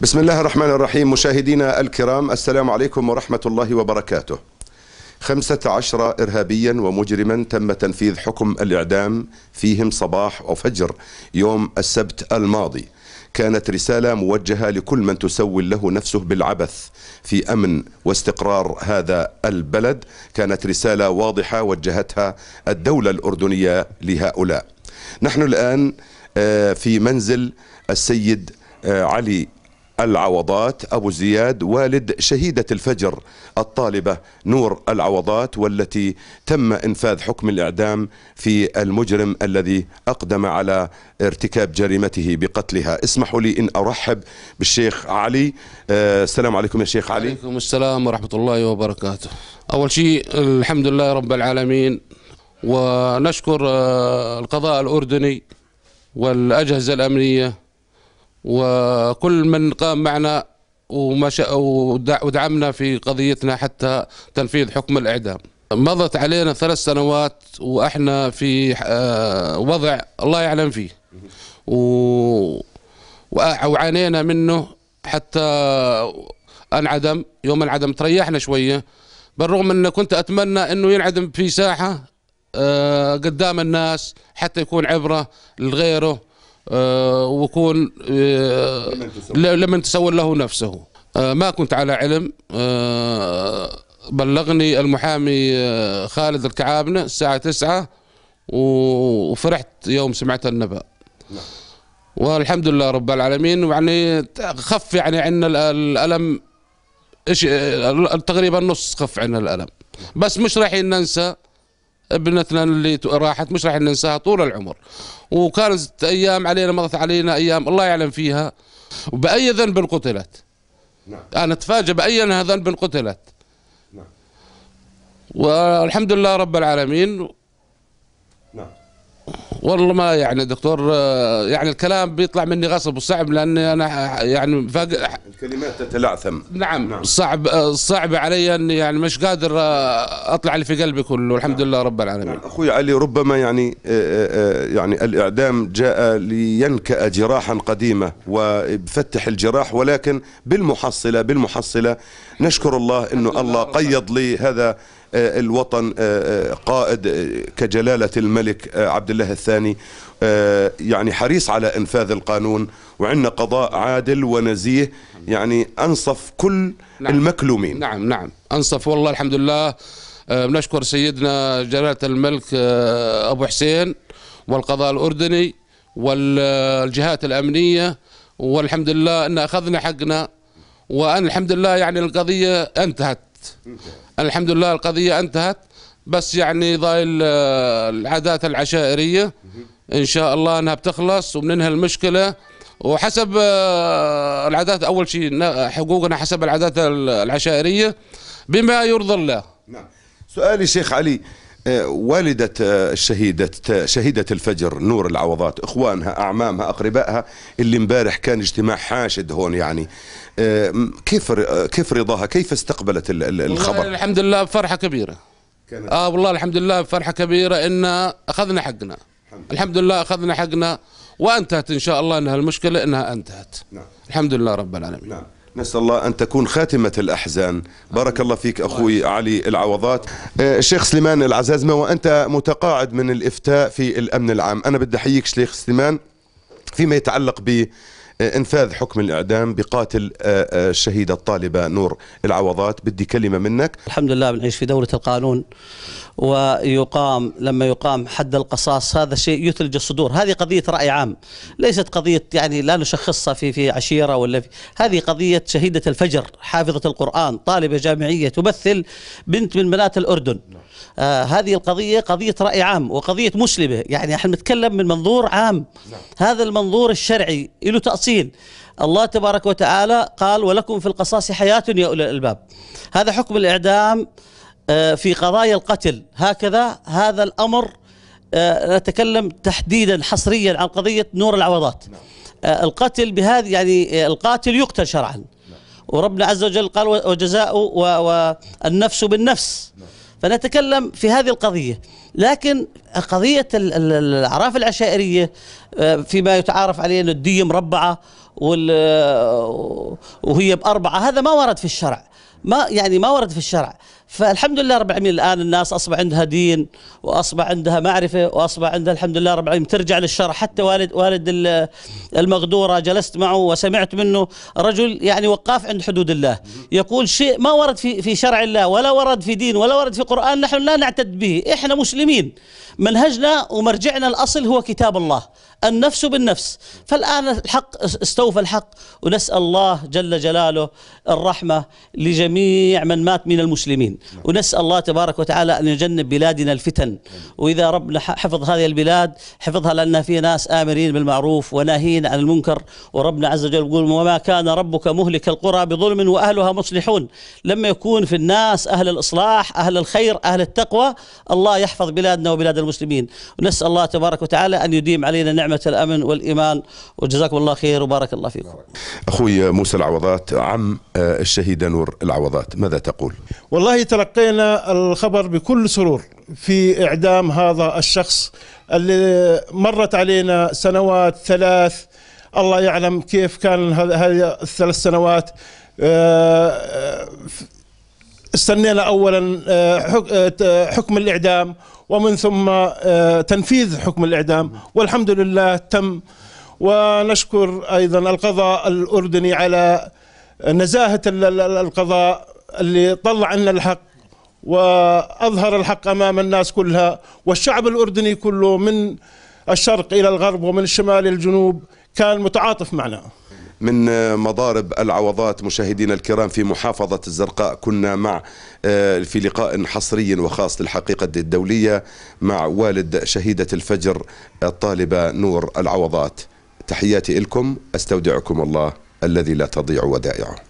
بسم الله الرحمن الرحيم مشاهدينا الكرام السلام عليكم ورحمة الله وبركاته خمسة عشر إرهابيا ومجرما تم تنفيذ حكم الإعدام فيهم صباح وفجر يوم السبت الماضي كانت رسالة موجهة لكل من تسول له نفسه بالعبث في أمن واستقرار هذا البلد كانت رسالة واضحة وجهتها الدولة الأردنية لهؤلاء نحن الآن في منزل السيد علي العوضات أبو زياد والد شهيدة الفجر الطالبة نور العوضات والتي تم إنفاذ حكم الإعدام في المجرم الذي أقدم على ارتكاب جريمته بقتلها اسمحوا لي إن أرحب بالشيخ علي أه السلام عليكم يا شيخ علي عليكم السلام ورحمة الله وبركاته أول شيء الحمد لله رب العالمين ونشكر آه، القضاء الأردني والأجهزة الأمنية وكل من قام معنا شاء ودعمنا في قضيتنا حتى تنفيذ حكم الإعدام مضت علينا ثلاث سنوات وإحنا في آه، وضع الله يعلم فيه و... وعانينا منه حتى انعدم يوم انعدم تريحنا شويه بالرغم ان كنت اتمنى انه ينعدم في ساحه آه، قدام الناس حتى يكون عبره لغيره آه، وكون آه، لمن تسول له نفسه آه، ما كنت على علم بلغني المحامي خالد الكعابنة الساعة تسعة وفرحت يوم سمعت النبأ نعم. والحمد لله رب العالمين ويعني خف يعني عندنا الألم تقريبا نص خف عنا الألم بس مش راح ننسى ابنتنا اللي راحت مش راح ننساها طول العمر وكانت ايام علينا مضت علينا ايام الله يعلم فيها وباي ذنب قتلت نعم. انا اتفاجئ باي ذنب قتلت نعم. والحمد لله رب العالمين نعم والله ما يعني دكتور آه، يعني الكلام بيطلع مني غصب وصعب لاني انا يعني فاق الكلمات تتلعثم نعم, نعم. صعب آه، صعب علي اني يعني مش قادر آه، اطلع اللي في قلبي كله الحمد نعم. لله رب العالمين نعم. اخوي علي ربما يعني يعني الاعدام جاء لينكأ جراحا قديمه ويفتح الجراح ولكن بالمحصله بالمحصله نشكر الله انه الله قيض لي هذا آه، الوطن آه، آه، قائد كجلالة الملك عبد الله الثاني يعني حريص على انفاذ القانون وعندنا قضاء عادل ونزيه يعني انصف كل نعم المكلومين نعم نعم انصف والله الحمد لله بنشكر سيدنا جلالة الملك ابو حسين والقضاء الاردني والجهات الامنيه والحمد لله ان اخذنا حقنا وان الحمد لله يعني القضيه انتهت الحمد لله القضية انتهت بس يعني ضايل آه، العادات العشائرية إن شاء الله أنها بتخلص وبننهي المشكلة وحسب آه، العادات أول شيء حقوقنا حسب العادات العشائرية بما يرضى الله نعم سؤالي شيخ علي والدة الشهيدة شهيدة الفجر نور العوضات اخوانها اعمامها اقربائها اللي امبارح كان اجتماع حاشد هون يعني آه، كيف كيف رضاها كيف استقبلت الخبر والله الحمد لله فرحة كبيرة كانت اه والله الحمد لله فرحة كبيرة ان اخذنا حقنا الحمد, الحمد لله اخذنا حقنا وانتهت ان شاء الله انها المشكلة انها انتهت نعم. الحمد لله رب العالمين نعم. نسأل الله أن تكون خاتمة الأحزان بارك الله فيك أخوي علي العوضات آه، الشيخ سليمان العزازمة وأنت متقاعد من الإفتاء في الأمن العام أنا بدي أحييك شيخ سليمان فيما يتعلق ب انفاذ حكم الاعدام بقاتل آه، آه، الشهيده الطالبه نور العوضات بدي كلمه منك الحمد لله بنعيش في دوله القانون ويقام لما يقام حد القصاص هذا شيء يثلج الصدور هذه قضيه راي عام ليست قضيه يعني لا نشخصها في في عشيره ولا في هذه قضيه شهيده الفجر حافظه القران طالبه جامعيه تمثل بنت من بنات الاردن آه هذه القضيه قضيه راي عام وقضيه مسلمه يعني احنا نتكلم من منظور عام نعم. هذا المنظور الشرعي له تأصيل التفصيل الله تبارك وتعالى قال ولكم في القصاص حياة يا أولي الألباب هذا حكم الإعدام آه، في قضايا القتل هكذا هذا الأمر آه، نتكلم تحديدا حصريا عن قضية نور العوضات نعم. آه، القتل بهذه يعني القاتل يقتل شرعا نعم. وربنا عز وجل قال وجزاء والنفس بالنفس نعم. فنتكلم في هذه القضية لكن قضية الأعراف العشائرية آه، فيما يتعارف عليه أن الدية مربعة آه، وهي بأربعة هذا ما ورد في الشرع ما يعني ما ورد في الشرع فالحمد لله رب العالمين الان الناس اصبح عندها دين واصبح عندها معرفه واصبح عندها الحمد لله رب العالمين ترجع للشرع حتى والد والد المغدوره جلست معه وسمعت منه رجل يعني وقاف عند حدود الله يقول شيء ما ورد في في شرع الله ولا ورد في دين ولا ورد في قران نحن لا نعتد به احنا مسلمين منهجنا ومرجعنا الاصل هو كتاب الله النفس بالنفس فالان الحق استوفى الحق ونسال الله جل جلاله الرحمه لجميع من مات من المسلمين نعم. ونسأل الله تبارك وتعالى أن يجنب بلادنا الفتن نعم. وإذا ربنا حفظ هذه البلاد حفظها لأن في ناس آمرين بالمعروف وناهين عن المنكر وربنا عز وجل يقول وما كان ربك مهلك القرى بظلم وأهلها مصلحون لما يكون في الناس أهل الإصلاح أهل الخير أهل التقوى الله يحفظ بلادنا وبلاد المسلمين ونسأل الله تبارك وتعالى أن يديم علينا نعمة الأمن والإيمان وجزاكم الله خير وبارك الله فيكم أخوي موسى العوضات عم آه، الشهيدة نور العوضات ماذا تقول والله تلقينا الخبر بكل سرور في إعدام هذا الشخص اللي مرت علينا سنوات ثلاث الله يعلم كيف كان هذه الثلاث سنوات آه، آه، استنينا اولا آه، حكم الاعدام ومن ثم تنفيذ حكم الاعدام والحمد لله تم ونشكر ايضا القضاء الاردني على نزاهه القضاء اللي طلع لنا الحق واظهر الحق امام الناس كلها والشعب الاردني كله من الشرق الى الغرب ومن الشمال الى الجنوب كان متعاطف معنا من مضارب العوضات مشاهدينا الكرام في محافظة الزرقاء كنا مع آه، في لقاء حصري وخاص للحقيقة الدولية مع والد شهيدة الفجر الطالبة نور العوضات تحياتي لكم استودعكم الله الذي لا تضيع ودائعه